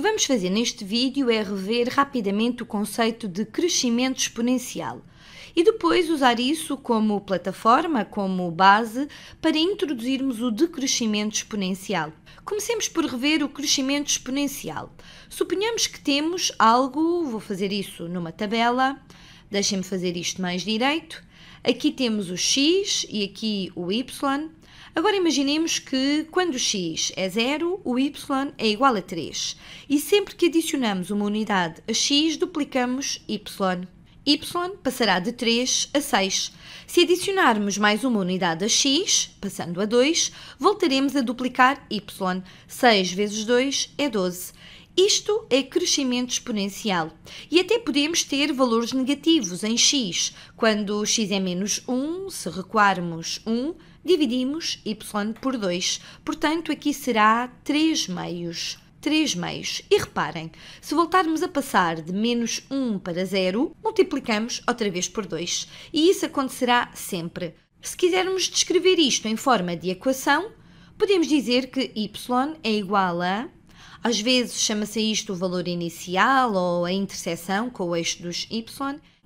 que vamos fazer neste vídeo é rever rapidamente o conceito de crescimento exponencial e depois usar isso como plataforma, como base, para introduzirmos o decrescimento exponencial. Comecemos por rever o crescimento exponencial. Suponhamos que temos algo, vou fazer isso numa tabela, deixem-me fazer isto mais direito. Aqui temos o x e aqui o y Agora imaginemos que quando x é zero, o y é igual a 3. E sempre que adicionamos uma unidade a x, duplicamos y. y passará de 3 a 6. Se adicionarmos mais uma unidade a x, passando a 2, voltaremos a duplicar y. 6 vezes 2 é 12. Isto é crescimento exponencial e até podemos ter valores negativos em x, quando x é menos 1, se recuarmos 1, dividimos y por 2, portanto aqui será 3 meios. 3 meios. E reparem, se voltarmos a passar de menos 1 para 0, multiplicamos outra vez por 2. E isso acontecerá sempre. Se quisermos descrever isto em forma de equação, podemos dizer que y é igual a às vezes chama-se isto o valor inicial ou a interseção com o eixo dos y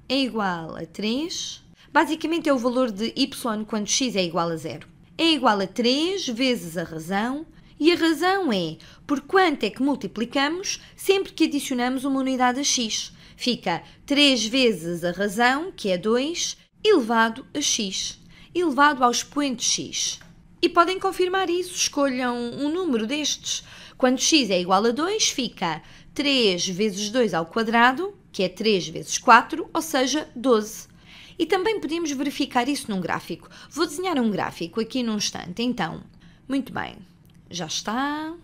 é igual a 3. Basicamente é o valor de y quando x é igual a zero. É igual a 3 vezes a razão e a razão é por quanto é que multiplicamos sempre que adicionamos uma unidade a x. Fica 3 vezes a razão, que é 2, elevado a x, elevado ao expoente x. E podem confirmar isso, escolham um número destes. Quando x é igual a 2, fica 3 vezes 2 ao quadrado, que é 3 vezes 4, ou seja, 12. E também podemos verificar isso num gráfico. Vou desenhar um gráfico aqui num instante. Então, muito bem, já está.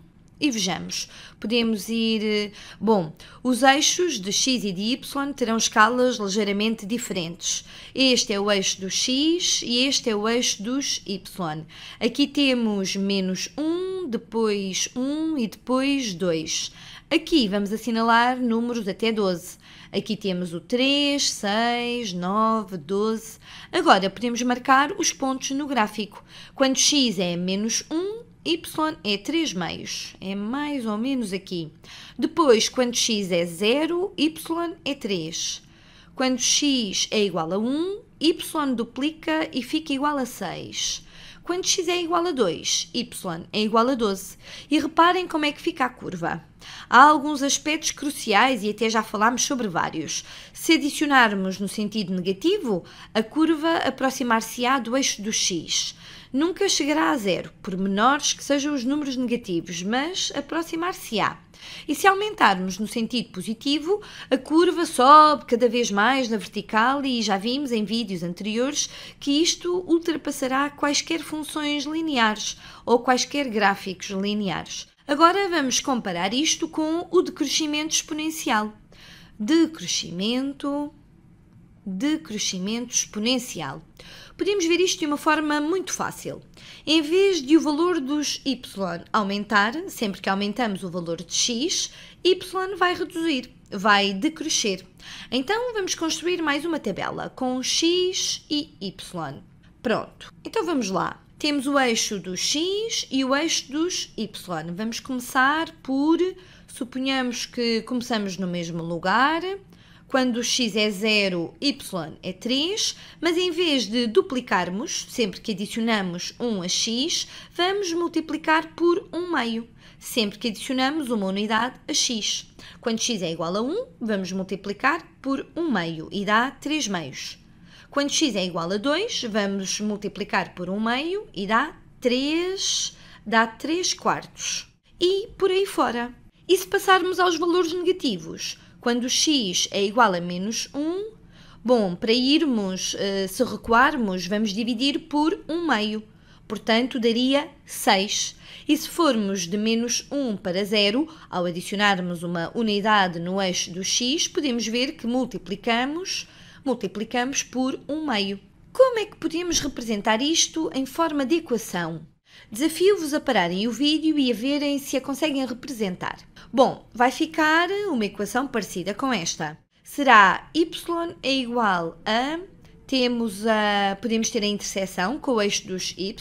E vejamos, podemos ir... Eh, bom, os eixos de x e de y terão escalas ligeiramente diferentes. Este é o eixo do x e este é o eixo dos y. Aqui temos menos 1, depois 1 e depois 2. Aqui vamos assinalar números até 12. Aqui temos o 3, 6, 9, 12. Agora podemos marcar os pontos no gráfico. Quando x é menos 1, y é 3 meios. É mais ou menos aqui. Depois, quando x é 0, y é 3. Quando x é igual a 1, y duplica e fica igual a 6. Quando x é igual a 2, y é igual a 12. E reparem como é que fica a curva. Há alguns aspectos cruciais e até já falámos sobre vários. Se adicionarmos no sentido negativo, a curva aproximar-se-á do eixo do x. Nunca chegará a zero, por menores que sejam os números negativos, mas aproximar-se-á. E se aumentarmos no sentido positivo, a curva sobe cada vez mais na vertical e já vimos em vídeos anteriores que isto ultrapassará quaisquer funções lineares ou quaisquer gráficos lineares. Agora vamos comparar isto com o decrescimento exponencial. Decrescimento, decrescimento exponencial podemos ver isto de uma forma muito fácil. Em vez de o valor dos y aumentar, sempre que aumentamos o valor de x, y vai reduzir, vai decrescer. Então vamos construir mais uma tabela com x e y. Pronto, então vamos lá. Temos o eixo dos x e o eixo dos y. Vamos começar por, suponhamos que começamos no mesmo lugar, quando x é 0, y é 3, mas em vez de duplicarmos, sempre que adicionamos 1 a x, vamos multiplicar por 1 meio, sempre que adicionamos uma unidade a x. Quando x é igual a 1, vamos multiplicar por 1 meio e dá 3 meios. Quando x é igual a 2, vamos multiplicar por 1 meio e dá 3, dá 3 quartos. E por aí fora. E se passarmos aos valores negativos, quando x é igual a menos 1, bom, para irmos, eh, se recuarmos, vamos dividir por 1 meio. Portanto, daria 6. E se formos de menos 1 para 0, ao adicionarmos uma unidade no eixo do x, podemos ver que multiplicamos, multiplicamos por 1 meio. Como é que podemos representar isto em forma de equação? Desafio-vos a pararem o vídeo e a verem se a conseguem representar. Bom, vai ficar uma equação parecida com esta. Será y é igual a temos a, podemos ter a interseção com o eixo dos y,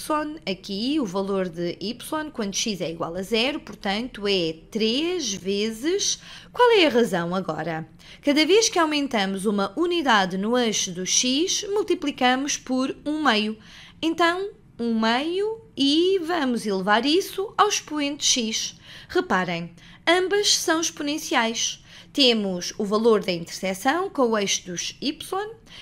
aqui o valor de y, quando x é igual a zero, portanto é 3 vezes. Qual é a razão agora? Cada vez que aumentamos uma unidade no eixo do x, multiplicamos por 1 meio. Então, um meio e vamos elevar isso ao expoente x. Reparem, ambas são exponenciais. Temos o valor da interseção com o eixo dos y,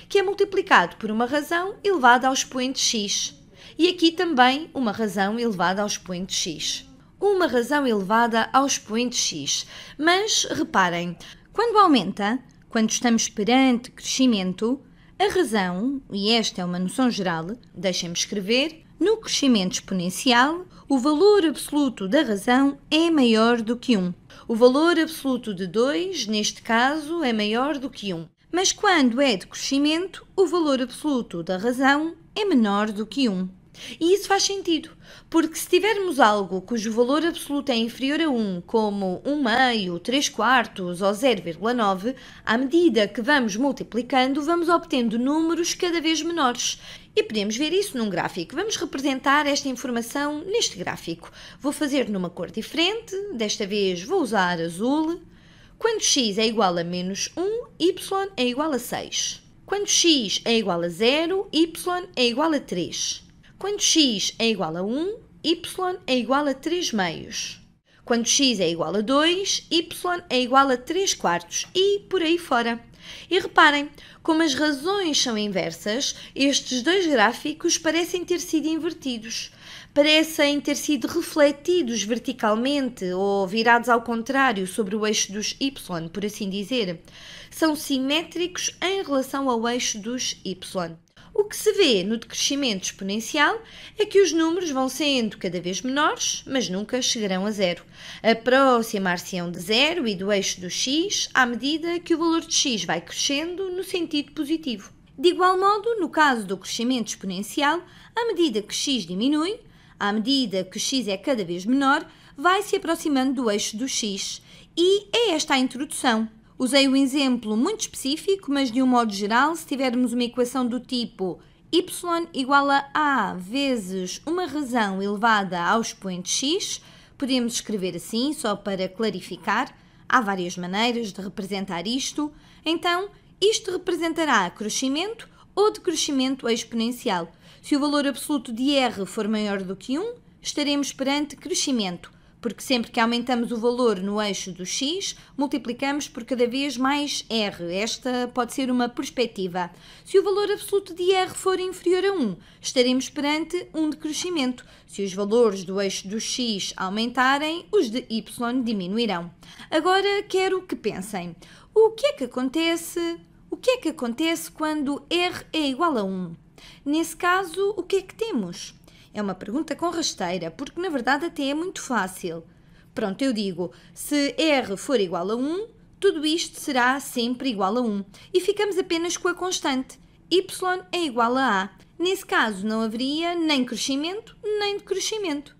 que é multiplicado por uma razão elevada ao expoente x. E aqui também uma razão elevada ao expoente x. Uma razão elevada ao expoente x. Mas reparem, quando aumenta, quando estamos perante crescimento, a razão, e esta é uma noção geral, deixem-me escrever, no crescimento exponencial, o valor absoluto da razão é maior do que 1. O valor absoluto de 2, neste caso, é maior do que 1. Mas quando é de crescimento, o valor absoluto da razão é menor do que 1. E isso faz sentido, porque se tivermos algo cujo valor absoluto é inferior a 1, como 1 meio, 3 quartos ou 0,9, à medida que vamos multiplicando, vamos obtendo números cada vez menores. E podemos ver isso num gráfico. Vamos representar esta informação neste gráfico. Vou fazer numa cor diferente, desta vez vou usar azul. Quando x é igual a menos 1, y é igual a 6. Quando x é igual a 0, y é igual a 3. Quando x é igual a 1, y é igual a 3 meios. Quando x é igual a 2, y é igual a 3 quartos e por aí fora. E reparem, como as razões são inversas, estes dois gráficos parecem ter sido invertidos. Parecem ter sido refletidos verticalmente ou virados ao contrário sobre o eixo dos y, por assim dizer. São simétricos em relação ao eixo dos y. O que se vê no decrescimento exponencial é que os números vão sendo cada vez menores, mas nunca chegarão a zero. Aproximar-se-ão de zero e do eixo do x à medida que o valor de x vai crescendo no sentido positivo. De igual modo, no caso do crescimento exponencial, à medida que x diminui, à medida que x é cada vez menor, vai se aproximando do eixo do x. E é esta a introdução. Usei um exemplo muito específico, mas de um modo geral, se tivermos uma equação do tipo y igual a a vezes uma razão elevada ao expoente x, podemos escrever assim, só para clarificar. Há várias maneiras de representar isto. Então, isto representará crescimento ou decrescimento exponencial. Se o valor absoluto de r for maior do que 1, estaremos perante crescimento porque sempre que aumentamos o valor no eixo do x, multiplicamos por cada vez mais r. Esta pode ser uma perspectiva. Se o valor absoluto de r for inferior a 1, estaremos perante um decrescimento. Se os valores do eixo do x aumentarem, os de y diminuirão. Agora quero que pensem. O que é que acontece? O que é que acontece quando r é igual a 1? Nesse caso, o que é que temos? É uma pergunta com rasteira, porque na verdade até é muito fácil. Pronto, eu digo, se R for igual a 1, tudo isto será sempre igual a 1. E ficamos apenas com a constante. Y é igual a A. Nesse caso, não haveria nem crescimento, nem decrescimento.